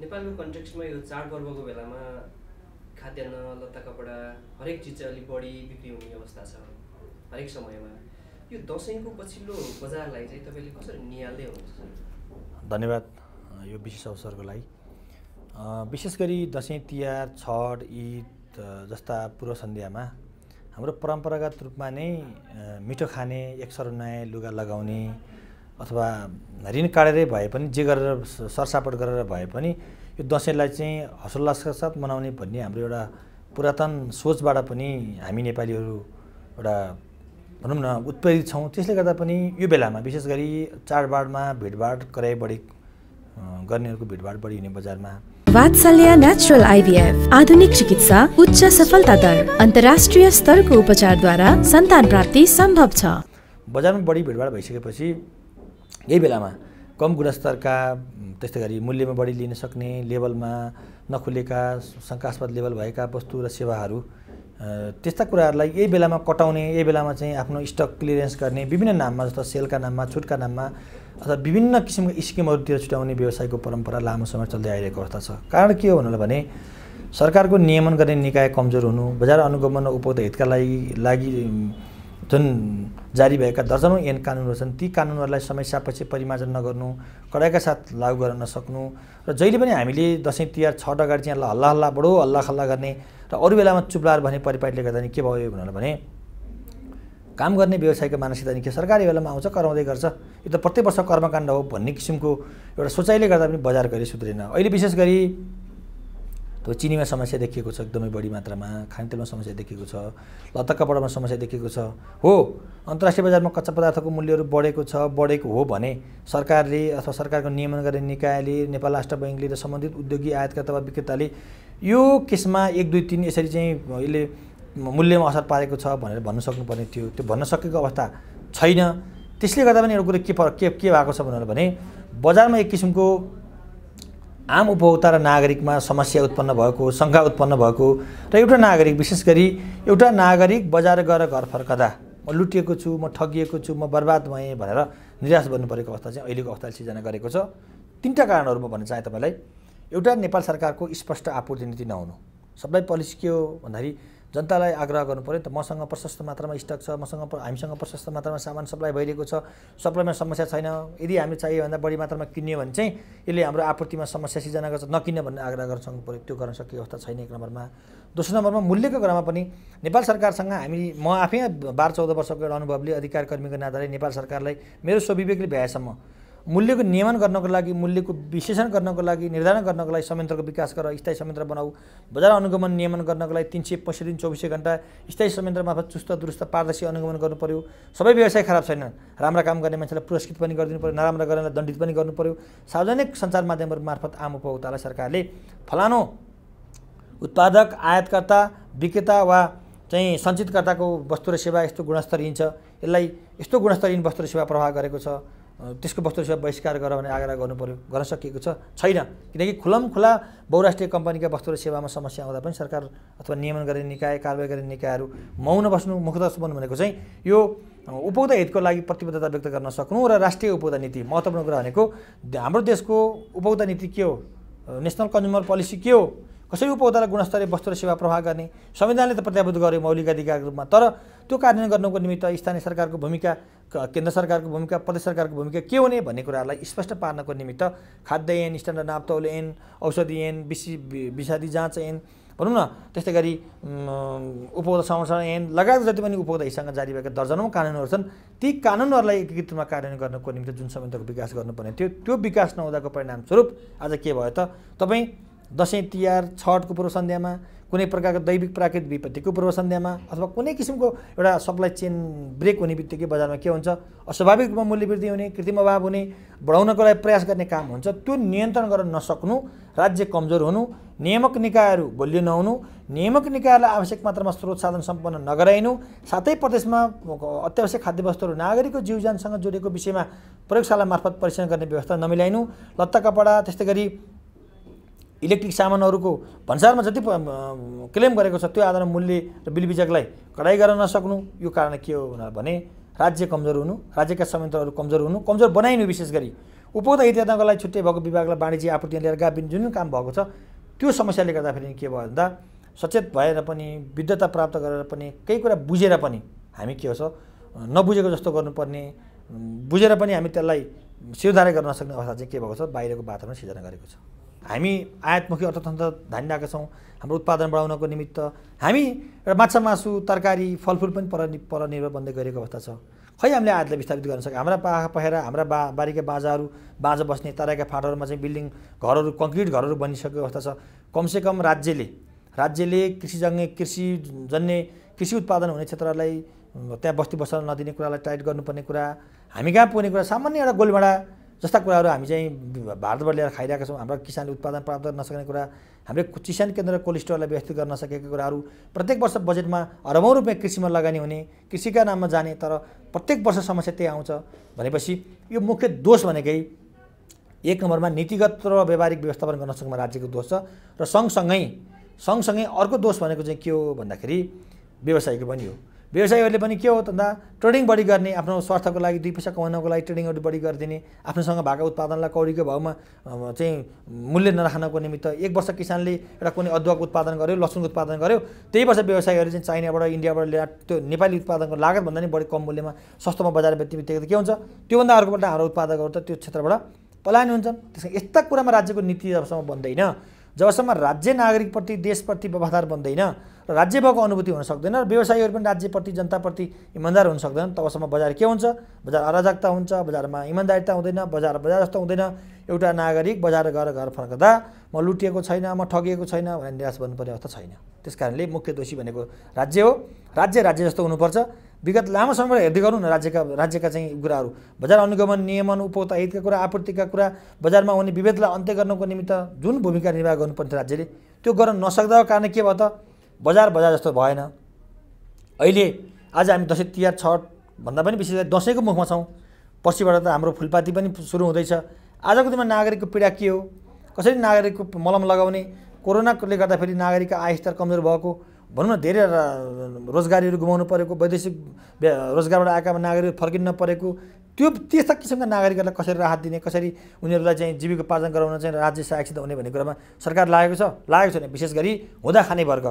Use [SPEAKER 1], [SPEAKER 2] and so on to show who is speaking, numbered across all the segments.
[SPEAKER 1] नेपालको कन्टेक्स्टमा यो चाडपर्वको बेलामा खाद्यान्न लत्ता कपडा हरेक चिज चाहिँ अलिक बढी बिक्री हुने अवस्था छ हरेक समयमा यो दसैँको पछिल्लो बजारलाई चाहिँ तपाईँले कसरी निहाल्दै हुनुहुन्छ धन्यवाद यो विशेष अवसरको लागि विशेष गरी दसैँ तिहार छठ ईद जस्ता पूर्व सन्ध्यामा हाम्रो परम्परागत रूपमा नै मिठो खाने एक सर नयाँ लुगा लगाउने अथवा ऋण काटेरै भए पनि जे गरेर सरसापट गरेर भए पनि यो दसैँलाई चाहिँ हर्षोल्लासका साथ मनाउने भन्ने हाम्रो एउटा पुरातन सोचबाट पनि हामी नेपालीहरू एउटा भनौँ न उत्प्रेरित छौँ त्यसले गर्दा पनि यो बेलामा विशेष गरी चाडबाडमा भिडभाड कराइ बढी गर्नेहरूको भिडभाड बढी हुने बजारमा वात्सल्य नेचुरल आइभीएफ आधुनिक चिकित्सा उच्च सफलता दर अन्तर्राष्ट्रिय स्तरको उपचारद्वारा सन्तान प्राप्ति सम्भव छ बजारमा बढी भिडभाड भइसकेपछि यही बेलामा कम गुणस्तरका त्यस्तै गरी मूल्यमा बढी लिन सक्ने लेभलमा नखुलेका शङ्कास्पद लेभल भएका वस्तु र सेवाहरू त्यस्ता कुराहरूलाई यही बेलामा कटाउने यही बेलामा चाहिँ आफ्नो स्टक क्लियरेन्स गर्ने विभिन्न नाममा जस्तो सेलका नाममा छुटका नाममा अथवा विभिन्न किसिमका स्किमहरूतिर छुट्याउने व्यवसायको परम्परा लामो समय चल्दै आइरहेको अवस्था छ कारण के हो भनेर भने सरकारको नियमन गर्ने निकाय कमजोर हुनु बजार अनुगमन र उपभोक्ता हितका लागि लागि जुन जारी भएका दर्जनौँ ऐन कानुनहरू छन् ती कानुनहरूलाई समस्यापछि परिमार्जन नगर्नु कडाइका साथ लागू गर्न नसक्नु र जहिले पनि हामीले दसैँ तिहार छठ अगाडि चाहिँ हल्ला हल्ला बडो हल्ला खल्ला गर्ने र अरू बेलामा चुप्लाएर भने परिपाटीले गर्दा नि के भयो भनेर भने काम गर्ने व्यवसायको मानसिकता नि के सरकारी बेलामा आउँछ कराउँदै गर्छ यो त प्रत्येक वर्ष कर्मकाण्ड हो भन्ने किसिमको एउटा सोचाइले गर्दा पनि बजार गरी सुध्रेन अहिले विशेष गरी त्यो चिनीमा समस्या देखिएको छ एकदमै बढी मात्रामा खानतेलमा समस्या देखिएको छ लत्ता कपडामा समस्या देखिएको छ हो अन्तर्राष्ट्रिय बजारमा कच्चा पदार्थको मूल्यहरू बढेको छ बढेको हो भने सरकारले अथवा सरकारको नियमन गर्ने निकायले नेपाल राष्ट्र बैङ्कले र सम्बन्धित उद्योगी आयातकर्ता वा विक्रेताले यो केसमा एक दुई तिन यसरी चाहिँ यसले मूल्यमा असर पारेको छ भनेर भन्न सक्नुपर्ने थियो त्यो भन्न सकेको अवस्था छैन त्यसले गर्दा पनि एउटा कुरो के के भएको छ भनेर भने बजारमा एक किसिमको आम उपभोक्ता र नागरिकमा समस्या उत्पन्न भएको शङ्का उत्पन्न भएको र एउटा नागरिक विशेष गरी एउटा नागरिक बजार गएर घर फर्कदा म लुटिएको छु म ठगिएको छु म बर्बाद भएँ भनेर निराश गर्नु परेको अवस्था चाहिँ अहिलेको अवस्थाले सिर्जना गरेको छ तिनवटा कारणहरू म भन्न चाहेँ तपाईँलाई एउटा नेपाल सरकारको स्पष्ट आपूर्ति नीति नहुनु सबै पोलिसी के हो भन्दाखेरि जनतालाई आग्रह गर्नु पऱ्यो त मसँग प्रशस्त मात्रामा स्टक छ मसँग हामीसँग प्रशस्त मात्रामा सामान सप्लाई भइरहेको छ सप्लाईमा समस्या छैन यदि हामीले चाहियो भन्दा बढी मात्रामा किन्यो भने चाहिँ यसले हाम्रो आपूर्तिमा समस्या सिर्जना गर्छ नकिन्न भन्ने आग्रह सक्नु पऱ्यो त्यो गर्न सकिने अवस्था छैन एक नम्बरमा दोस्रो नम्बरमा मूल्यको कुरामा पनि नेपाल सरकारसँग हामी म आफै बाह्र चौध वर्षको एउटा अनुभवले अधिकार कर्मीको नाताले नेपाल सरकारलाई मेरो स्वविवेकले भ्याएसम्म मूल्यको नियमन गर्नको लागि मूल्यको विश्लेषण गर्नको लागि निर्धारण गर्नको लागि संयन्त्रको विकास गर स्थायी संयन्त्र बनाऊ बजार अनुगमन नियमन गर्नको लागि तिन सय पैँसठ दिन चौबिसै घन्टा स्थायी संयन्त्र मार्फत चुस्त दुरुस्त पारदर्शी अनुगमन गर्नु पऱ्यो सबै व्यवसाय खराब छैन राम्रा काम गर्ने मान्छेलाई पुरस्कृत पनि गरिदिनु पऱ्यो नराम्रा गर्नेलाई दण्डित पनि गर्नु पऱ्यो सार्वजनिक सञ्चार माध्यमहरू मार्फत आम उपभोक्तालाई सरकारले फलानु उत्पादक आयातकर्ता विक्रेता वा चाहिँ सञ्चितकर्ताको वस्तु र सेवा यस्तो गुणस्तरहीन छ यसलाई यस्तो गुणस्तरहीन वस्तु र सेवा प्रवाह गरेको छ त्यसको वस्तु सेवा बहिष्कार गर भने आग्रह गर्नु पऱ्यो गर्न सकिएको छ छैन किनकि खुलम खुला बहुराष्ट्रिय कम्पनीका वस्तु र सेवामा समस्या आउँदा पनि सरकार अथवा नियमन गर्ने निकाय कारवाही गर्ने निकायहरू मौन बस्नु मुखदस बन्नु भनेको चाहिँ यो उपभोक्ता हितको लागि प्रतिबद्धता व्यक्त गर्न सक्नु र राष्ट्रिय उपभोक्ता नीति महत्त्वपूर्ण कुरा भनेको हाम्रो देशको उपभोक्ता नीति के हो नेसनल कन्ज्युमर पोलिसी के हो कसरी उपभोक्तालाई गुणस्तरीय वस्तु र सेवा प्रभाव गर्ने संविधानले त प्रत्याभूत गर्यो मौलिक अधिकारको रूपमा तर त्यो कार्यान्वयन गर्नुको निमित्त स्थानीय सरकारको भूमिका केन्द्र सरकारको भूमिका प्रदेश सरकारको भूमिका के हुने भन्ने कुराहरूलाई स्पष्ट पार्नको निमित्त खाद्य ऐन स्ट्यान्डर्ड नाप्तौल ऐन औषधि ऐन विषी विषादी जाँच ऐन भनौँ न त्यस्तै गरी उपभोक्ता संरक्षण ऐन लगायत जति पनि उपभोक्ता हिसाबमा जारी भएका दर्जनौँ कानुनहरू छन् ती कानुनहरूलाई एकीकृत रूपमा कार्यान्वयन गर्नको निम्ति जुन संयन्त्रको विकास गर्नुपर्ने थियो त्यो विकास नहुँदाको परिणामस्वरूप आज के भयो त तपाईँ दसैँ तिहार छठको पूर्व सन्ध्यामा कुनै प्रकारको दैविक प्राकृतिक विपत्तिको पूर्व सन्ध्यामा अथवा कुनै किसिमको एउटा सप्लाई चेन ब्रेक हुने बित्तिकै बजारमा के हुन्छ अस्वाभाविक रूपमा मूल्यवृद्धि हुने कृत्रिम अभाव हुने बढाउनको लागि प्रयास गर्ने काम हुन्छ त्यो नियन्त्रण गर्न नसक्नु राज्य कमजोर हुनु नियामक निकायहरू बलियो नहुनु नियामक निकायहरूलाई आवश्यक मात्रामा स्रोत साधन सम्पन्न नगराइनु साथै प्रदेशमा अत्यावश्यक खाद्य खाद्यवस्तुहरू नागरिकको जीवजानसँग जोडिएको विषयमा प्रयोगशाला मार्फत परीक्षण गर्ने व्यवस्था नमिलाइनु लत्ता कपडा त्यस्तै गरी इलेक्ट्रिक सामानहरूको भन्सारमा जति क्लेम गरेको छ त्यो आधारमा मूल्य र बिलबिजकलाई कडाइ गर्न नसक्नु यो कारण के हो भने राज्य कमजोर हुनु राज्यका संयन्त्रहरू कमजोर हुनु कमजोर बनाइनु विशेष गरी उपभोक्ता हितको लागि छुट्टै भएको विभागलाई वाणिज्य आपूर्ति लिएर गाभिने जुन काम भएको छ त्यो समस्याले गर्दाखेरि के भयो भन्दा सचेत भएर पनि विद्धता प्राप्त गरेर पनि केही कुरा बुझेर पनि हामी के छ नबुझेको जस्तो गर्नुपर्ने बुझेर पनि हामी त्यसलाई सिर्धारा गर्न नसक्ने अवस्था चाहिँ के भएको छ बाहिरको वातावरण सिर्जना गरेको छ हामी आयातमुखी अर्थतन्त्र धानिरहेका छौँ हाम्रो उत्पादन बढाउनको निमित्त हामी र माछा मासु तरकारी फलफुल पनि पर पर निर्भर बन्दै गरेको अवस्था छ खै हामीले आयातलाई विस्थापित गर्न सक्यौँ हाम्रा पाखा पहेरा हाम्रा बा बारीका बाजाहरू बाजा बस्ने तराईका फाँटहरूमा चाहिँ बिल्डिङ घरहरू कङ्क्रिट घरहरू बनिसकेको अवस्था छ कमसेकम राज्यले राज्यले कृषिजन्य जन्य कृषि उत्पादन हुने क्षेत्रलाई त्यहाँ बस्ती बसाउन नदिने कुरालाई टाइट गर्नुपर्ने कुरा हामी कहाँ पुग्ने कुरा सामान्य एउटा गोलभेडा जस्ता कुराहरू हामी चाहिँ भारतबाट लिएर खाइरहेका छौँ हाम्रो किसानले उत्पादन प्राप्त गर्न नसक्ने कुरा हाम्रो किसान केन्द्र कोल्ड स्टोरलाई व्यवस्थित गर्न सकेको कुराहरू प्रत्येक वर्ष बजेटमा अरबौँ रुपियाँ कृषिमा लगानी हुने कृषिका नाममा जाने तर प्रत्येक वर्ष समस्या त्यही आउँछ भनेपछि यो मुख्य दोष भनेकै एक नम्बरमा नीतिगत र व्यावहारिक व्यवस्थापन गर्न सक्नुमा राज्यको दोष छ र सँगसँगै सँगसँगै अर्को दोष भनेको चाहिँ के हो भन्दाखेरि व्यवसायको पनि हो व्यवसायीहरूले पनि के हो त भन्दा ट्रेडिङ बढी गर्ने आफ्नो स्वार्थको लागि दुई पैसा कमाउनको लागि ट्रेडिङहरू बढी गरिदिने आफ्नोसँग भएको उत्पादनलाई कौडीको भाउमा चाहिँ मूल्य नराख्नको निमित्त एक वर्ष किसानले एउटा कुनै अदुवाको उत्पादन गर्यो लसुनको उत्पादन गर्यो त्यही वर्ष व्यवसायीहरू चाहिँ चाइनाबाट इन्डियाबाट ल्याएर त्यो नेपाली उत्पादनको लागतभन्दा नि बढी कम मूल्यमा सस्तोमा बजार बेच्ने बित्तिकै के हुन्छ त्योभन्दा अर्कोपल्ट हाम्रो उत्पादकहरू त त्यो क्षेत्रबाट पलायन हुन्छन् त्यस यस्ता कुरामा राज्यको नीति जबसम्म बन्दैन जबसम्म राज्य नागरिकप्रति देशप्रति व्यवहार बन्दैन र राज्य भएको अनुभूति हुन सक्दैन र व्यवसायीहरू पनि राज्यप्रति जनताप्रति इमान्दार हुन सक्दैन तबसम्म बजार के हुन्छ बजार अराजकता हुन्छ बजारमा इमान्दारिता हुँदैन बजार बजार जस्तो हुँदैन एउटा नागरिक बजार गएर घर फर्कदा म लुटिएको छैन म ठगिएको छैन भनेर निराश भन्नुपर्ने अवस्था छैन त्यस कारणले मुख्य दोषी भनेको राज्य हो राज्य राज्य जस्तो हुनुपर्छ विगत लामो समयबाट हेर्दै गरौँ न राज्यका राज्यका चाहिँ कुराहरू बजार अनुगमन नियमन उपभोक्ता हितका कुरा आपूर्तिका कुरा बजारमा हुने विभेदलाई अन्त्य गर्नको निमित्त जुन भूमिका निर्वाह गर्नुपर्ने राज्यले त्यो गर्न नसक्दाको कारण के भयो त बजार बजार जस्तो भएन अहिले आज हामी दसैँ तिहार छठ भन्दा पनि विशेष गरी दसैँको मुखमा छौँ पछिबाट त हाम्रो फुलपाती पनि सुरु हुँदैछ आजको दिनमा नागरिकको पीडा के हो कसरी नागरिकको मलम लगाउने कोरोनाले गर्दाखेरि नागरिकको आय स्तर कमजोर भएको भनौँ न धेरै रोजगारीहरू गुमाउनु परेको वैदेशिक रोजगारबाट आएका नागरिक फर्किनु परेको त्यो त्यस्ता किसिमका नागरिकहरूलाई कसरी राहत दिने कसरी उनीहरूलाई चाहिँ जीविकोपार्जन गराउन चाहिँ राज्य सहायक सिद्ध हुने भन्ने कुरामा सरकार लागेको छ लागेको छैन विशेष गरी हुँदा खाने वर्ग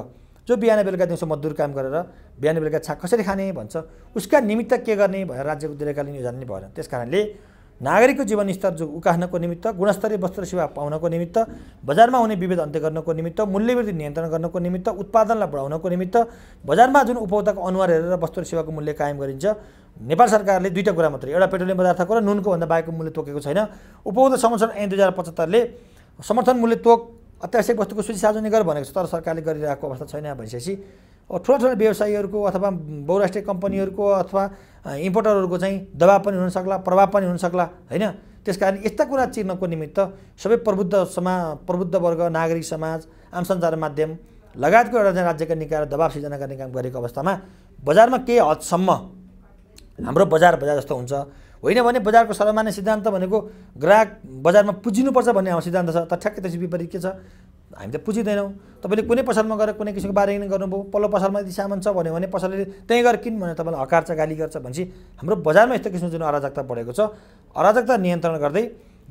[SPEAKER 1] जो बिहान बेलुका दिउँसो मजदुर काम गरेर बिहान बेलुका छाक कसरी खाने भन्छ उसका निमित्त के गर्ने भनेर राज्यको दीर्घकालीन योजना नै भएन त्यस कारणले नागरिकको जीवनस्तर जो उकास्नको निमित्त गुणस्तरीय वस्त्र सेवा पाउनको निमित्त बजारमा हुने विभेद अन्त्य गर्नको निमित्त मूल्यवृद्धि नियन्त्रण गर्नको निमित्त उत्पादनलाई बढाउनको निमित्त बजारमा जुन उपभोक्ताको अनुहार हेरेर वस्तु सेवाको मूल्य कायम गरिन्छ नेपाल सरकारले दुईवटा कुरा मात्रै एउटा पेट्रोलियम पदार्थको र नुनको भन्दा बाहेकको मूल्य तोकेको छैन उपभोक्ता संरक्षण ऐन दुई हजार पचहत्तरले समर्थन मूल्य तोक अत्यावश्यक वस्तुको सूची सार्वजनिक गर भनेको छ तर सरकारले गरिरहेको अवस्था छैन भनेपछि अब ठुला ठुला व्यवसायीहरूको अथवा बहुराष्ट्रिय कम्पनीहरूको अथवा इम्पोर्टरहरूको चाहिँ दबाब पनि हुनसक्ला प्रभाव पनि हुनसक्ला होइन त्यस कारण यस्ता कुरा चिर्नको निमित्त सबै प्रबुद्ध समा प्रबुद्ध वर्ग नागरिक समाज आम सञ्चार माध्यम लगायतको एउटा चाहिँ राज्यका निकाय दबाब सिर्जना गर्ने काम गरेको अवस्थामा बजारमा केही हदसम्म हाम्रो बजार बजार जस्तो हुन्छ होइन भने बजारको सर्वमान्य सिद्धान्त भनेको ग्राहक बजारमा पुजिनुपर्छ भन्ने हाम्रो सिद्धान्त छ तर ठ्याक्कै त्यसको विपरीत के छ हामी त पुजिँदैनौँ तपाईँले कुनै पसलमा गएर कुनै किसिमको बार्गेनिङ गर्नुभयो पल्लो पसलमा यदि सामान छ भन्यो भने पसलले त्यहीँ गएर किन भनेर तपाईँलाई हकार गाली गर्छ भनेपछि हाम्रो बजारमा यस्तो किसिमको जुन अराजकता बढेको छ अराजकता नियन्त्रण गर्दै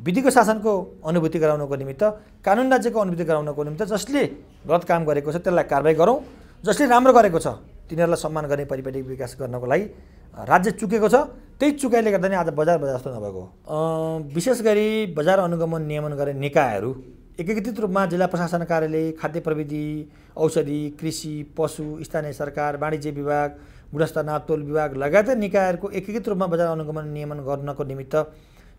[SPEAKER 1] विधिको शासनको अनुभूति गराउनको निमित्त कानुन राज्यको अनुभूति गराउनको निमित्त जसले गलत काम गरेको छ त्यसलाई कारवाही गरौँ जसले राम्रो गरेको छ तिनीहरूलाई सम्मान गर्ने परिपाटी विकास गर्नको लागि राज्य चुकेको छ त्यही चुकाइले गर्दा नै आज बजार बजार जस्तो नभएको विशेष गरी बजार अनुगमन नियमन गर्ने निकायहरू एकीकृत रूपमा जिल्ला प्रशासन कार्यालय खाद्य प्रविधि औषधि कृषि पशु स्थानीय सरकार वाणिज्य विभाग बुढस्ता नापतोल विभाग लगायतका निकायहरूको एकीकृत रूपमा बजार अनुगमन नियमन गर्नको निमित्त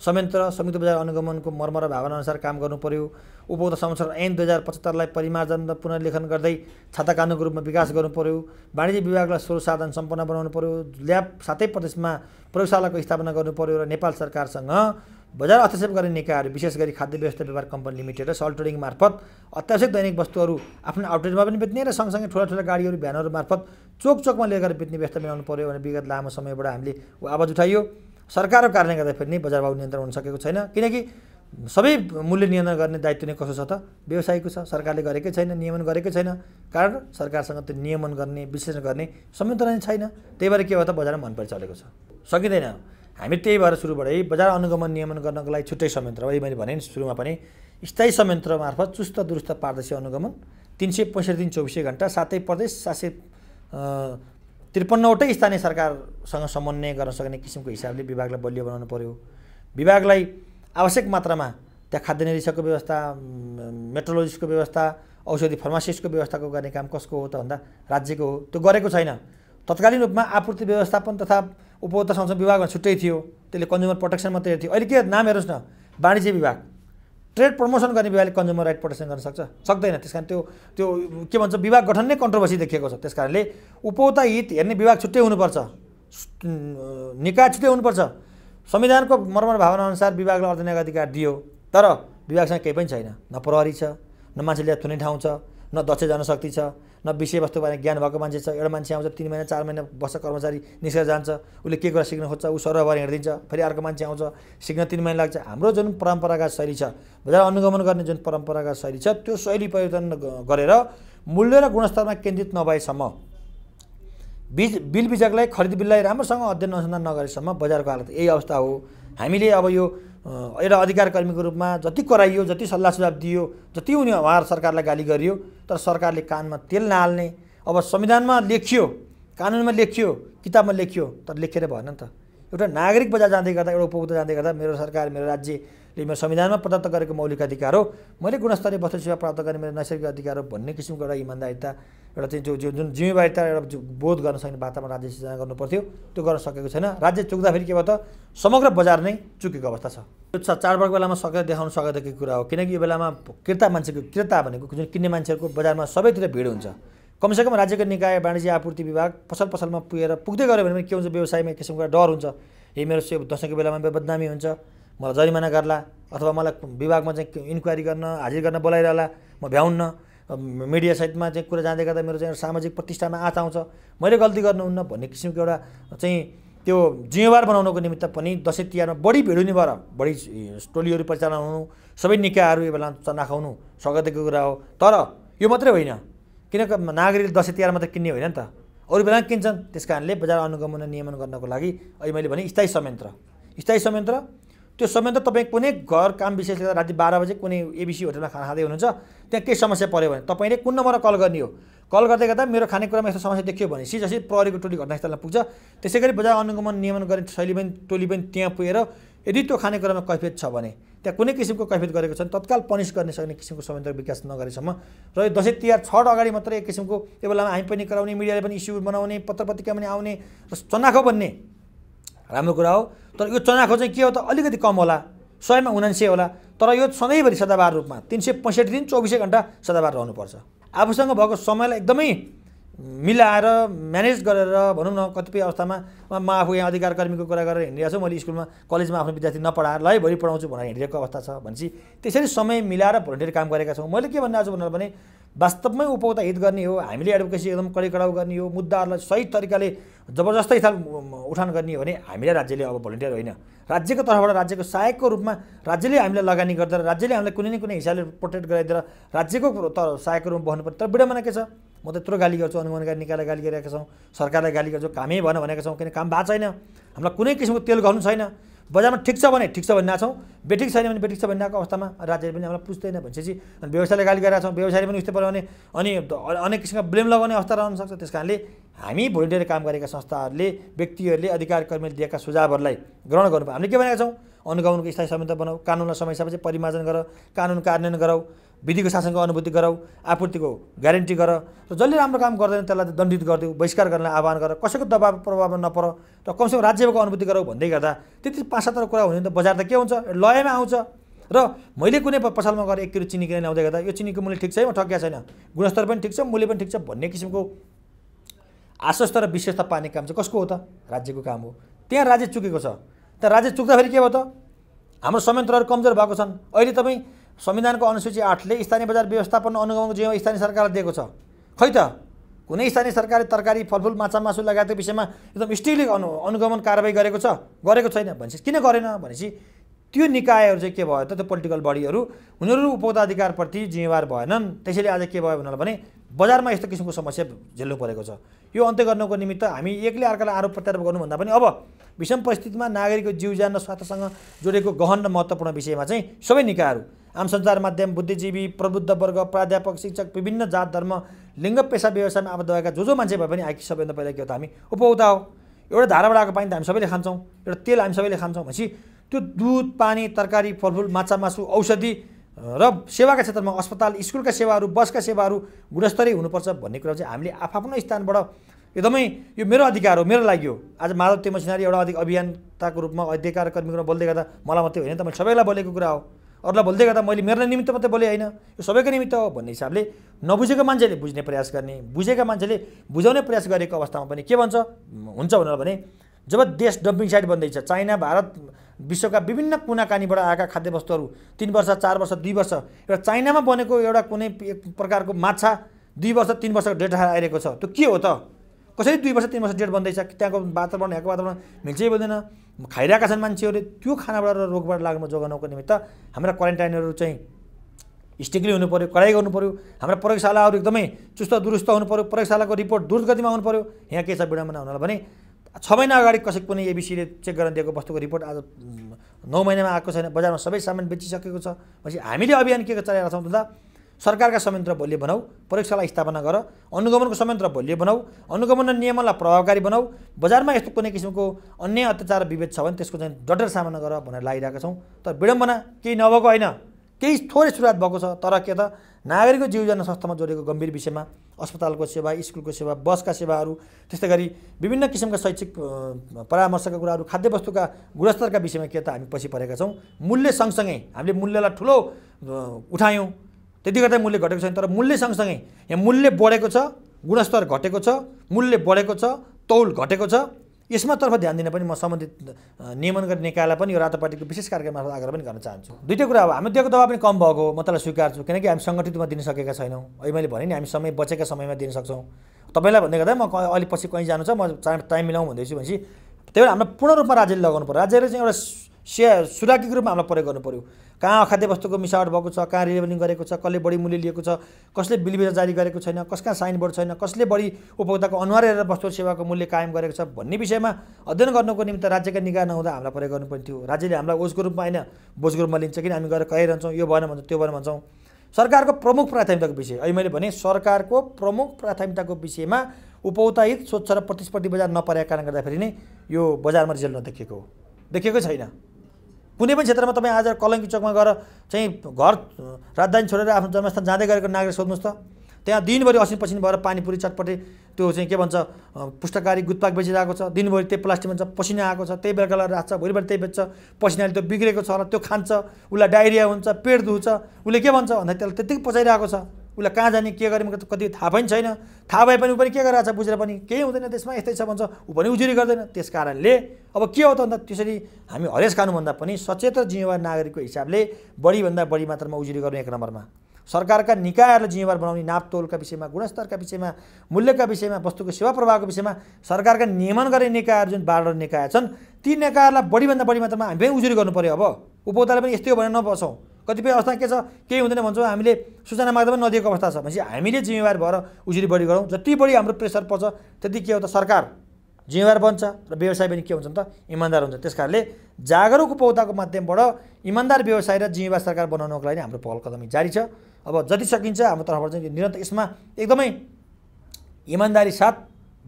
[SPEAKER 1] संयन्त्र संयुक्त बजार अनुगमनको मर्म र भावना अनुसार काम गर्नु पर्यो उपभोक्ता संरक्षण ऐन दुई हजार पचहत्तरलाई परिमार्जन र पुनर्लेखन गर्दै छाता कानुनको रूपमा विकास गर्नु पर्यो वाणिज्य विभागलाई स्रोत साधन सम्पन्न बनाउनु पर्यो ल्याब सातै प्रदेशमा प्रयोगशालाको स्थापना गर्नु पर्यो र नेपाल सरकारसँग बजार हस्तक्षेप गर्ने निकायहरू विशेष गरी खाद्य व्यवस्था व्यापार कम्पनी लिमिटेड र सल्ट ट्रेडिङ मार्फत अत्यावश्यक दैनिक वस्तुहरू आफ्नो आउटलेटमा पनि बेच्ने र सँगसँगै ठुला ठुला गाडीहरू भ्यानहरू मार्फत चोक चोकमा लिएर बेच्ने व्यवस्था मिलाउनु पर्यो भने विगत लामो समयबाट हामीले आवाज उठाइयो सरकारको कारणले गर्दाखेरि नै बजारमा नियन्त्रण हुन सकेको छैन किनकि सबै मूल्य नियन्त्रण गर्ने दायित्व नै कसो छ त व्यवसायको छ सरकारले गरेकै छैन नियमन गरेकै छैन कारण सरकारसँग त्यो नियमन गर्ने विश्लेषण गर्ने संयन्त्र नै छैन त्यही भएर के हो त बजारमा मनपरी चलेको छ सकिँदैन हामी त्यही भएर सुरुबाटै बजार अनुगमन नियमन गर्नको लागि छुट्टै संयन्त्र है मैले भने सुरुमा पनि स्थायी संयन्त्र मार्फत चुस्त दुरुस्त पारदर्शी अनुगमन तिन सय पैँसठी दिन चौबिसै घन्टा सातै प्रदेश सात सय त्रिपन्नवटै स्थानीय सरकारसँग समन्वय गर्न सक्ने किसिमको हिसाबले विभागलाई बलियो बनाउनु पऱ्यो विभागलाई आवश्यक मात्रामा त्यहाँ खाद्य निरीक्षकको व्यवस्था मेट्रोलोजिस्टको व्यवस्था औषधि फार्मासिस्टको व्यवस्थाको गर्ने काम कसको हो त भन्दा राज्यको हो त्यो गरेको छैन तत्कालीन रूपमा आपूर्ति व्यवस्थापन तथा उपभोक्ता संसद विभागमा छुट्टै थियो त्यसले कन्ज्युमर प्रोटेक्सन मात्रै थियो अहिले के नाम हेर्नुहोस् न वाणिज्य विभाग ट्रेड प्रमोसन गर्ने विभागले कन्ज्युमर राइट प्रोटेक्सन गर्न सक्छ सक्दैन त्यस कारण त्यो त्यो के भन्छ विभाग गठन नै कन्ट्रोभर्सी देखिएको छ त्यस कारणले उपभोक्ता हित हेर्ने विभाग छुट्टै हुनुपर्छ निकाय छुट्टै हुनुपर्छ संविधानको मर्मर भावनाअनुसार विभागलाई अर्धनिक अधिकार दियो तर विभागसँग केही पनि छैन न प्रहरी छ न मान्छेले थुने ठाउँ छ न दक्ष जनशक्ति छ न बारे ज्ञान भएको मान्छे छ एउटा मान्छे आउँछ तिन महिना चार महिना बस्छ कर्मचारी निस्केर जान्छ उसले के कुरा सिक्न खोज्छ ऊ सरभर हिँडिदिन्छ फेरि अर्को मान्छे आउँछ सिक्न तिन महिना लाग्छ हाम्रो जुन परम्परागत शैली छ बजार अनुगमन गर्ने जुन परम्परागत शैली छ त्यो शैली परिवर्तन गरेर मूल्य र गुणस्तरमा केन्द्रित नभएसम्म बिज बिल बिजकलाई खरिद बिललाई राम्रोसँग अध्ययन अनुसन्धान नगरेसम्म बजारको हालत यही अवस्था हो हामीले अब यो एउटा अधिकार कर्मीको रूपमा जति कराइयो जति सल्लाह सुझाव दियो जति उनी उहाँ सरकारलाई गाली गरियो तर सरकारले कानमा तेल नहाल्ने अब संविधानमा लेखियो कानुनमा लेखियो किताबमा लेखियो तर लेखेर भएन नि त एउटा नागरिक बजार जाँदै गर्दा एउटा उपभोक्ता जाँदै गर्दा मेरो सरकार मेरो राज्य मेरो संविधानमा प्रदत्त गरेको मौलिक अधिकार हो मैले गुणस्तरीय वस्तु सेवा प्राप्त गर्ने मेरो नैसर्गिक अधिकार हो भन्ने किसिमको एउटा इमान्दारिता एउटा चाहिँ जो जुन जिम्मेवारिता एउटा बोध गर्न सक्ने वातावरण राज्य सिर्जना पर्थ्यो त्यो गर्न सकेको छैन राज्य चुक्दा फेरि के भयो त समग्र बजार नै चुकेको अवस्था छ त्यो चाडबाडको बेलामा सकेर देखाउनु सकेको कुरा हो किनकि यो बेलामा क्रेता मान्छेको क्रेता भनेको जुन किन्ने मान्छेहरूको बजारमा सबैतिर भिड हुन्छ कमसेकम राज्यको निकाय वाणिज्य आपूर्ति विभाग पसल पसलमा पुगेर पुग्दै गऱ्यो भने के हुन्छ व्यवसायमा किसिमको डर हुन्छ यही मेरो दसैँको बेलामा बदनामी हुन्छ मलाई जरिमाना गर्ला अथवा मलाई विभागमा चाहिँ इन्क्वायरी गर्न हाजिर गर्न बोलाइरहला म भ्याउन्न मिडिया साइडमा चाहिँ कुरा जाँदै गर्दा मेरो चाहिँ एउटा सामाजिक प्रतिष्ठामा आँच आउँछ मैले गल्ती गर्नुहुन्न भन्ने किसिमको एउटा चाहिँ त्यो जिम्मेवार बनाउनुको निमित्त पनि दसैँ तिहारमा बढी भिडुनी भएर बढी टोलीहरू परिचालन हुनु सबै निकायहरू यो बेला चनाखाउनु स्वागतको कुरा हो तर यो मात्रै होइन किनकि नागरिकले दसैँ तिहारमा त किन्ने होइन नि त अरू बेला किन्छन् त्यस कारणले बजार अनुगमन नियमन गर्नको लागि अहिले मैले भने स्थायी संयन्त्र स्थायी संयन्त्र त्यो समय त तपाईँ कुनै घर काम विशेष गरेर राति बाह्र बजे कुनै एबिसी होटेलमा खाना खाँदै हुनुहुन्छ त्यहाँ केही समस्या पऱ्यो भने तपाईँले कुन नम्बरमा कल गर्ने हो कल गर्दै गर्दा मेरो खानेकुरामा यस्तो समस्या देखियो भनेपछि जसरी प्रहरीको टोली घटनास्थलमा पुग्छ त्यसै गरी बजार अनुगमन नियमन गर्ने शैली पनि टोली पनि त्यहाँ पुगेर यदि त्यो खानेकुरामा कैफियत छ भने त्यहाँ कुनै किसिमको कैफियत गरेको छ भने तत्काल पनिस गर्न सक्ने किसिमको संयन्त्र विकास नगरेसम्म र यो दसैँ तिहार छठ अगाडि मात्रै एक किसिमको त्यो बेलामा हामी पनि गराउने मिडियाले पनि इस्यु बनाउने पत्र पत्रिका पनि आउने र चनाखो बन्ने राम्रो कुरा हो तर यो चनाखो चाहिँ के हो त अलिकति कम होला सयमा उनान्से होला तर यो सधैँभरि सदाबार रूपमा तिन सय पैँसठी दिन चौबिसै घन्टा सदाबार रहनुपर्छ आफूसँग भएको समयलाई एकदमै मिलाएर म्यानेज गरेर भनौँ न कतिपय अवस्थामा म आफू यहाँ अधिकार कर्मीको कुरा गरेर हिँडिरहेको छु मैले स्कुलमा कलेजमा आफ्नो विद्यार्थी नपढाएर लैभरि पढाउँछु भनेर हिँडिरहेको अवस्था छ भनेपछि त्यसरी समय मिलाएर भोलिन्टियर काम गरेका छौँ मैले के भन्न आज भनेर भने वास्तवमै उपभोक्ता हित गर्ने हो हामीले एडभोकेसी एकदम कडिकडाउ गर्ने हो मुद्दाहरूलाई सही तरिकाले जबरजस्तै स्थान उठान गर्ने हो भने हामीलाई राज्यले अब भोलिन्टियर होइन राज्यको तर्फबाट राज्यको सहायकको रूपमा राज्यले हामीलाई लगानी गर्दा राज्यले हामीलाई कुनै न कुनै हिसाबले प्रोटेक्ट गराइदिएर राज्यको त सहायकको रूपमा बस्नु पर्यो तर विडम्बना के छ म त त्यत्रो गाली गर्छु अनुमानकारी निकायलाई गाली गरिरहेका छौँ सरकारलाई गाली गर्छौँ कामै भएन भनेका छौँ किन काम भएको छैन हामीलाई कुनै किसिमको तेल गर्नु छैन बजारमा ठिक छ भने ठिक छ भन्ने छौँ बेटिक छैन भने बेटिक छ भनिरहेको अवस्थामा राज्यले पनि हामीलाई पुज्दैन भनेपछि अनि व्यवसायले गाली गरिरहेको छौँ व्यवसायले पनि उस्तै पऱ्यो अनि अनेक किसिमका ब्लेम लगाउने अवस्था रहन सक्छ त्यस कारणले हामी भोलिटिएर काम गरेका संस्थाहरूले व्यक्तिहरूले अधिकार कर्मीले दिएका सुझावहरूलाई ग्रहण गर्नु हामीले के भनेका छौँ अनुगमनको स्थायी समिति बनाऊ कानुनलाई समय चाहिँ परिमार्जन गर कानुन कार्यान्वयन गराऊ विधिको शासनको अनुभूति गराऊ आपूर्तिको ग्यारेन्टी गर र जसले राम्रो काम गर्दैन त्यसलाई दण्डित गरिदेऊ बहिष्कार गर्न आह्वान गर कसैको दबाब प्रभावमा नपर र कमसेकम राज्यको अनुभूति गराऊ भन्दै गर्दा त्यति पाँच सातवटा कुरा हुने त बजार त के हुन्छ लयमा आउँछ र मैले कुनै पसलमा गएर एक किलो चिनी किनेर ल्याउँदै गर्दा यो चिनीको मूल्य ठिक छ म ठग्या छैन गुणस्तर पनि ठिक छ मूल्य पनि ठिक छ भन्ने किसिमको आश्वस्त र विशेषता पार्ने काम चाहिँ कसको हो त राज्यको काम हो त्यहाँ राज्य चुकेको छ त्यहाँ राज्य चुक्दाखेरि के भयो त हाम्रो संयन्त्रहरू कमजोर भएको छन् अहिले तपाईँ संविधानको अनुसूची आठले स्थानीय बजार व्यवस्थापन अनुगमन जिम्मा स्थानीय सरकारलाई दिएको छ खै त कुनै स्थानीय सरकारले तरकारी फलफुल माछा मासु लगायतको विषयमा एकदम स्ट्रिक्टली अनु अनुगमन कारवाही गरेको छ गरेको छैन भनेपछि किन गरेन भनेपछि त्यो निकायहरू चाहिँ के भयो त त्यो पोलिटिकल बडीहरू उनीहरू उपभोक्ताधिकारप्रति जिम्मेवार भएनन् त्यसैले आज के भयो भन्नाले भने बजारमा यस्तो किसिमको समस्या झेल्नु परेको छ यो अन्त्य गर्नुको निमित्त हामी एकले अर्कालाई आरोप प्रत्यारोप गर्नुभन्दा पनि अब विषम परिस्थितिमा नागरिकको जीव ज्यान र स्वास्थ्यसँग जोडेको गहन र महत्त्वपूर्ण विषयमा चाहिँ सबै निकायहरू आम सञ्चार माध्यम बुद्धिजीवी प्रबुद्ध वर्ग प्राध्यापक शिक्षक विभिन्न जात धर्म लिङ्ग पेसा व्यवसायमा आबद्ध भएका जो जो मान्छे भए पनि आखिर सबैभन्दा पहिला के हो त हामी उपभोक्ता हो एउटा धाराबाट आएको पानी त हामी सबैले खान्छौँ एउटा तेल हामी सबैले खान्छौँ भनेपछि त्यो दुध पानी तरकारी फलफुल माछा मासु औषधि र सेवाका क्षेत्रमा अस्पताल स्कुलका सेवाहरू बसका सेवाहरू गुणस्तरीय हुनुपर्छ भन्ने कुरा चाहिँ हामीले आफआफ्नो स्थानबाट एकदमै यो मेरो अधिकार हो मेरो लागि हो आज माधव तेमा सिन्हारी एउटा अधिक अभियन्ताको रूपमा अधिकार कर्मीको रूपमा बोल्दै गर्दा मलाई मात्रै होइन त मैले सबैलाई बोलेको कुरा हो अरूलाई बोल्दै गर्दा मैले मेरो निमित्त मात्रै बोले होइन यो सबैको निमित्त हो भन्ने हिसाबले नबुझेको मान्छेले बुझ्ने प्रयास गर्ने बुझेका मान्छेले बुझाउने प्रयास गरेको अवस्थामा पनि के भन्छ हुन्छ भनेर भने जब देश डम्पिङ साइट बन्दैछ चाइना भारत विश्वका विभिन्न कुनाकानीबाट आएका खाद्यवस्तुहरू तिन वर्ष चार वर्ष दुई वर्ष एउटा चाइनामा बनेको एउटा कुनै एक प्रकारको माछा दुई वर्ष तिन वर्षको डेटा आइरहेको छ त्यो के हो त कसरी दुई वर्ष तिन वर्ष डेट बन्दैछ त्यहाँको वातावरण यहाँको वातावरण मिल्छै बोल्दैन खाइरहेका छन् मान्छेहरूले त्यो खानाबाट र रोगबाट लाग्नु जोगाउनको निमित्त हाम्रा क्वारेन्टाइनहरू चाहिँ स्टिकली हुनु पऱ्यो कडाइ गर्नु पऱ्यो हाम्रा प्रयोगशालाहरू एकदमै चुस्त दुरुस्त हुनु पऱ्यो प्रयोगशालाको रिपोर्ट द्रुत गतिमा आउनु पऱ्यो यहाँ के छ विडम्बना हुनाले भने छ महिना अगाडि कसैको पनि एबिसीले चेक गरेर दिएको वस्तुको रिपोर्ट आज नौ महिनामा आएको छैन बजारमा सबै सामान बेचिसकेको छ भनेपछि हामीले अभियान के चलाइरहेको छौँ भन्दा सरकारका संयन्त्र बलियो बनाऊ परीक्षालाई स्थापना गर अनुगमनको संयन्त्र बलियो बनाऊ अनुगमन नियमनलाई प्रभावकारी बनाऊ बजारमा यस्तो कुनै किसिमको अन्य अत्याचार विभेद छ भने त्यसको चाहिँ डटेर सामना गर भनेर लागिरहेका छौँ तर विडम्बना केही नभएको होइन केही थोरै सुरुवात भएको छ तर के त नागरिकको जन संस्थामा जोडेको गम्भीर विषयमा अस्पतालको सेवा स्कुलको सेवा बसका सेवाहरू त्यस्तै गरी विभिन्न किसिमका शैक्षिक परामर्शका कुराहरू खाद्यवस्तुका गुणस्तरका विषयमा के त हामी पछि परेका छौँ मूल्य सँगसँगै हामीले मूल्यलाई ठुलो उठायौँ त्यति गर्दा मूल्य घटेको छैन तर मूल्य सँगसँगै यहाँ मूल्य बढेको छ गुणस्तर घटेको छ मूल्य बढेको छ तौल घटेको छ यसमा तर्फ ध्यान दिन पनि म सम्बन्धित नियमन गर्ने निकायलाई पनि यो रातो पार्टीको विशेष कार्यक्रम मार्फत आग्रह पनि गर्न चाहन्छु दुइटै कुरा अब हामी दिएको दबाब पनि कम भएको म त्यसलाई स्वीकार छु किनकि हामी सङ्गठित दिन सकेका छैनौँ अहिले मैले भने नि हामी समय बचेका समयमा दिन सक्छौँ तपाईँलाई भन्दै गर्दा म अहिले पछि कहीँ जानु छ म टाइम मिलाउँ भन्दैछु भनेपछि त्यही भएर हामीलाई पूर्ण रूपमा राज्यले लगाउनु पर्यो राज्यले चाहिँ एउटा से सुराकीको रूपमा हामीलाई प्रयोग गर्नु पऱ्यो कहाँ अखाद्य वस्तुको मिसावट भएको छ कहाँ रिलेभनिङ गरेको छ कसले बढी मूल्य लिएको छ कसले बिलबिल जारी गरेको छैन कस कहाँ बोर्ड छैन कसले बढी उपभोक्ताको अनुहार हेरेर वस्तु सेवाको मूल्य कायम गरेको छ भन्ने विषयमा अध्ययन गर्नुको निम्ति राज्यका निकाय नहुँदा हामीलाई प्रयोग गर्नुपर्ने थियो राज्यले हामीलाई ओजको रूपमा होइन बोझको रूपमा लिन्छ किन हामी गएर कहिरहन्छौँ यो भएन भन्छौँ त्यो भएन भन्छौँ सरकारको प्रमुख प्राथमिकताको विषय अहिले मैले भने सरकारको प्रमुख प्राथमिकताको विषयमा उपभोक्ताहित स्वच्छ र प्रतिस्पर्धी बजार नपरेको कारणले गर्दाखेरि नै यो बजारमा रिजल्ट नदेखिएको हो देखिएकै छैन कुनै पनि क्षेत्रमा तपाईँ आज कलङ्की चौकमा गएर चाहिँ घर राजधानी छोडेर आफ्नो जन्मस्थान जाँदै गरेको नागरिक सोध्नुहोस् त त्यहाँ दिनभरि असिन पछि भएर पानीपुरी चटपटे त्यो चाहिँ के भन्छ पुस्तकारी गुत्पाक बेचिरहेको छ दिनभरि त्यही प्लास्टिक भन्छ पसिना आएको छ त्यही बेलुकालाई राख्छ भोलिभरि त्यही बेच्छ पसिनाले त्यो बिग्रेको छ र त्यो खान्छ उसलाई डायरिया हुन्छ पेट दुख्छ उसले के भन्छ भन्दा त्यसलाई त्यत्तिकै पचाइरहेको छ उसलाई कहाँ जाने के गर्ने कति थाहा पनि छैन थाहा भए पनि ऊ पनि के गरिरहेको छ बुझेर पनि केही हुँदैन त्यसमा यस्तै छ भन्छ ऊ पनि उजुरी गर्दैन त्यस कारणले अब के हो त भन्दा त्यसरी हामी हरेस खानुभन्दा पनि सचेत जिम्मेवार नागरिकको हिसाबले बढीभन्दा बढी मात्रामा उजुरी गर्नु एक नम्बरमा सरकारका निकायहरूलाई जिम्मेवार बनाउने नापतोलका विषयमा गुणस्तरका विषयमा मूल्यका विषयमा वस्तुको सेवा प्रभावको विषयमा सरकारका नियमन गर्ने निकायहरू जुन बाह्र निकाय छन् ती निकायहरूलाई बढीभन्दा बढी मात्रामा हामी पनि उजुरी गर्नु पऱ्यो अब उपभोक्ताले पनि यस्तै हो भने नबसौँ कतिपय अवस्था के छ केही हुँदैन भन्छौँ हामीले सूचना माग्दा पनि नदिएको अवस्था छ भनेपछि हामीले जिम्मेवार भएर उजुरी बढी गरौँ जति बढी हाम्रो प्रेसर पर्छ त्यति के हो त सरकार जिम्मेवार बन्छ र व्यवसाय पनि के हुन्छ त इमान्दार हुन्छ त्यस कारणले जागरुक पौताको माध्यमबाट इमान्दार व्यवसाय र जिम्मेवार सरकार बनाउनको लागि हाम्रो पहल कदमी जारी छ अब जति सकिन्छ हाम्रो तर्फबाट चाहिँ निरन्तर यसमा एकदमै इमान्दारी साथ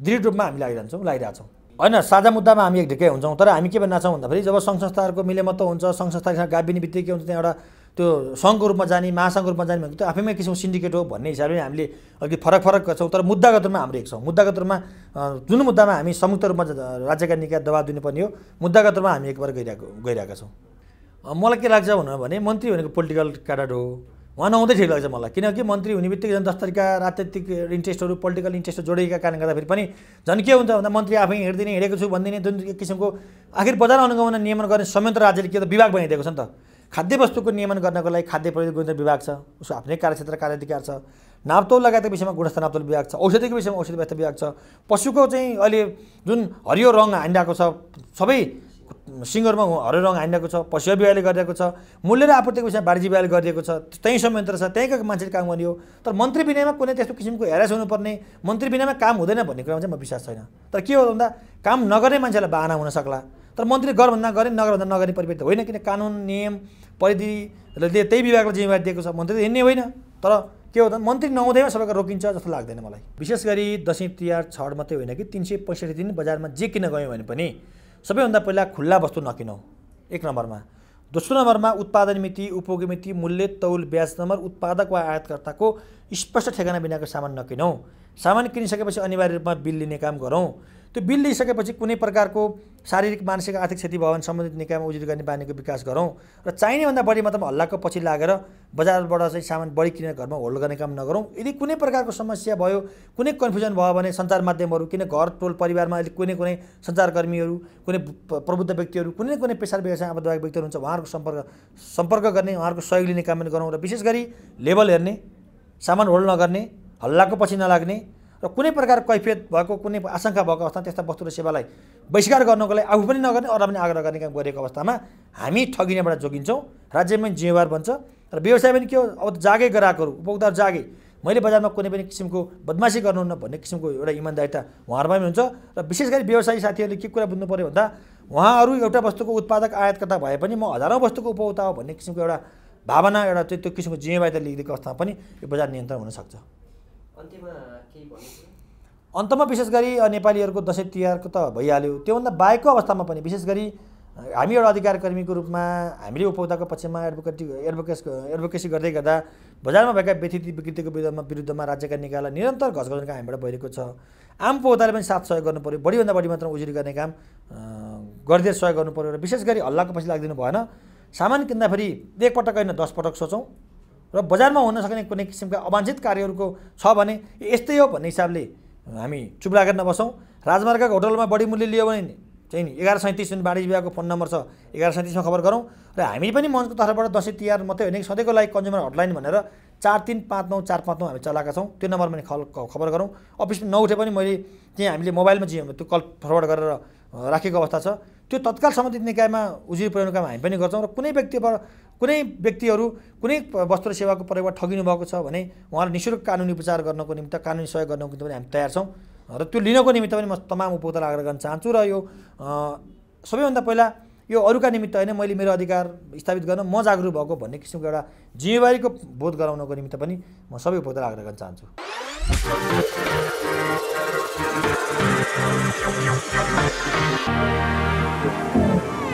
[SPEAKER 1] दृढ रूपमा हामी लागिरहन्छौँ लागिरहेछौँ होइन साझा मुद्दामा हामी एक ढिकै हुन्छौँ तर हामी के भन्न छौँ भन्दाखेरि जब सङ्घ संस्थाहरूको मिलेमत्व हुन्छ सङ्घ संस्थासँग गाभिने बित्तिकै के हुन्छ त्यहाँ एउटा त्यो सङ्घको रूपमा जाने महासङ्घको रूपमा जाने भनेको त्यो आफैमा किसिमको सिन्डिकेट हो भन्ने हिसाबले हामीले अलिकति फरक फरक गर्छौँ तर मुद्दागत रूपमा हाम्रो एक छौँ मुद्दागत रूपमा जुन मुद्दामा हामी संयुक्त रूपमा राज्यका निकाय दबाब दिनुपर्ने हो मुद्दागत रूपमा हामी एकबार गइरहेको गइरहेका छौँ मलाई के लाग्छ भन्नु भने मन्त्री भनेको पोलिटिकल क्याडर हो उहाँ नहुँदै ठिक लाग्छ मलाई किनकि मन्त्री हुने बित्तिकै झन् दस तरिका राजनैतिक इन्ट्रेस्टहरू पोलिटिकल इन्ट्रेस्ट जोडिएका कारणले गर्दाखेरि पनि झन् के हुन्छ भन्दा मन्त्री आफै हिँड्दिने हिँडेको छु भनिदिने जुन किसिमको आखिर बजार अनुगमन नियमन गर्ने संयन्त्र राज्यले के त विभाग बनाइदिएको छ नि त खाद्य वस्तुको नियमन गर्नको लागि खाद्य प्रविधि गुणस्तर विभाग छ उसको आफ्नै कार्यक्षेत्र कार्य अधिकार छ नाप्तोल लगायतको विषयमा गुणस्तर नाप्तोल विभाग छ औषधिको विषयमा औषधि व्यवस्था विभाग छ पशुको चाहिँ अहिले जुन हरियो रङ हानिरहेको छ सबै सिङ्गरमा हरियो रङ हानिरहेको छ पशु विभागले गरिरहेको छ मूल्य र आपूर्तिको विषयमा वाणिज्य विभागले गरिदिएको छ त्यहीँ संयन्त्र छ त्यहीँको मान्छेले काम गर्ने हो तर मन्त्री विनयमा कुनै त्यस्तो किसिमको हेरास हुनुपर्ने मन्त्री विनयमा काम हुँदैन भन्ने कुरामा चाहिँ म विश्वास छैन तर के हो भन्दा काम नगर्ने मान्छेलाई बाहना हुन सक्ला तर मन्त्रीले गर भन्दा गरे नगर भन्दा नगर्ने परिवर्तन होइन किन कानुन नियम परिधिले त्यही विभागलाई जिम्मेवारी दिएको छ मन्त्री हिँड्ने होइन तर के हो त मन्त्री नहुँदैमा सबैको रोकिन्छ जस्तो लाग्दैन मलाई विशेष गरी दसैँ तिहार छड मात्रै होइन कि तिन सय पैँसठी दिन बजारमा जे किन गयौँ भने पनि सबैभन्दा पहिला खुल्ला वस्तु नकिनौँ एक नम्बरमा दोस्रो नम्बरमा उत्पादन मिति उपयोग मिति मूल्य तौल ब्याज नम्बर उत्पादक वा आयातकर्ताको स्पष्ट ठेगाना बिनाको सामान नकिनौँ सामान किनिसकेपछि अनिवार्य रूपमा बिल लिने काम गरौँ त्यो बिल लिइसकेपछि कुनै प्रकारको शारीरिक मानसिक आर्थिक क्षति भयो सम्बन्धित निकायमा उजुरी गर्ने बानीको विकास गरौँ र चाहिनेभन्दा बढी मतलब हल्लाको पछि लागेर बजारबाट चाहिँ सामान बढी किनेर घरमा होल्ड गर्ने काम नगरौँ यदि कुनै प्रकारको समस्या भयो कुनै कन्फ्युजन भयो भने सञ्चार माध्यमहरू किन घर टोल परिवारमा अहिले कुनै कुनै सञ्चारकर्मीहरू कुनै प्रबुद्ध व्यक्तिहरू कुनै कुनै पेसार व्यवसाय आबद्ध व्यक्तिहरू हुन्छ उहाँहरूको सम्पर्क सम्पर्क गर्ने उहाँहरूको सहयोग लिने काम पनि गरौँ र विशेष गरी लेबल हेर्ने सामान होल्ड नगर्ने हल्लाको पछि नलाग्ने र कुनै प्रकार कैफियत भएको कुनै आशंका भएको अवस्थामा त्यस्ता वस्तु र सेवालाई बहिष्कार गर्नको लागि आफू पनि नगर्ने अरूलाई पनि आग्रह गर्ने काम गरेको अवस्थामा हामी ठगिनेबाट जोगिन्छौँ राज्य पनि जिम्मेवार बन्छ र व्यवसाय पनि के हो अब जागे ग्राहकहरू उपभोक्ता जागे मैले बजारमा कुनै पनि किसिमको बदमासी गर्नुहुन्न भन्ने किसिमको एउटा इमान्दारिता उहाँहरूमा पनि हुन्छ र विशेष गरी व्यवसायी साथीहरूले के कुरा बुझ्नु पऱ्यो भन्दा उहाँहरू एउटा वस्तुको उत्पादक आयातकर्ता भए पनि म हजारौँ वस्तुको उपभोक्ता हो भन्ने किसिमको एउटा भावना एउटा त्यो किसिमको जिम्मेवारी लिएको अवस्थामा पनि यो बजार नियन्त्रण हुनसक्छ अन्तमा विशेष गरी नेपालीहरूको दसैँ तिहारको त भइहाल्यो त्योभन्दा बाहेकको अवस्थामा पनि विशेष गरी हामी एउटा अधिकारकर्मीको रूपमा हामीले उपभोक्ताको पक्षमा एडभोकेटी एडभोकेस एडभोकेसी गर्दै गर्दा बजारमा भएका व्यथिति विकृतिको विरुद्धमा विरुद्धमा राज्यका निकायलाई निरन्तर घसघसको काम हामीबाट भइरहेको छ आम उपभोक्ताले पनि साथ सहयोग गर्नु पऱ्यो बढीभन्दा बढी मात्रामा उजुरी गर्ने काम गरिदिएर सहयोग गर्नु पऱ्यो र विशेष गरी हल्लाको पछि लाग्दिनु भएन सामान किन्दाखेरि एकपटक होइन दसपटक सोचौँ र बजारमा हुन सक्ने कुनै किसिमका अवाञ्छित कार्यहरूको छ भने यस्तै हो भन्ने हिसाबले हामी चुप लागेर नबसौँ राजमार्गको होटलमा बढी मूल्य लियो भने चाहिँ नि एघार सैँतिस जुन वाणिज्य विभागको फोन नम्बर छ एघार सैँतिसमा खबर गरौँ र हामी पनि मञ्चको तर्फबाट दसैँ तिहार मात्रै होइन सधैँको लागि कन्ज्युमर हटलाइन भनेर चार तिन पाँच नौ चार पाँच नौ हामी चलाएका छौँ त्यो नम्बरमा पनि खल खबर गरौँ अफिसमा नउठे पनि मैले त्यहाँ हामीले मोबाइलमा जियो त्यो कल फरवर्ड गरेर राखेको अवस्था छ त्यो तत्काल सम्बन्धित निकायमा उजुरी पुर्याउने काम हामी पनि गर्छौँ र कुनै व्यक्तिबाट कुनै व्यक्तिहरू कुनै वस्तु सेवाको प्रयोगमा ठगिनु भएको छ भने उहाँलाई निशुल्क कानुनी उपचार गर्नको निमित्त कानुनी सहयोग गर्नको निम्ति पनि हामी तयार छौँ र त्यो लिनको निमित्त पनि म तमाम उपभोक्तालाई आग्रह गर्न चाहन्छु र यो सबैभन्दा पहिला यो अरूका निमित्त होइन मैले मेरो अधिकार स्थापित गर्न म जागरुक भएको भन्ने किसिमको एउटा जिम्मेवारीको बोध गराउनको निमित्त पनि म सबै उपभोक्तालाई आग्रह गर्न चाहन्छु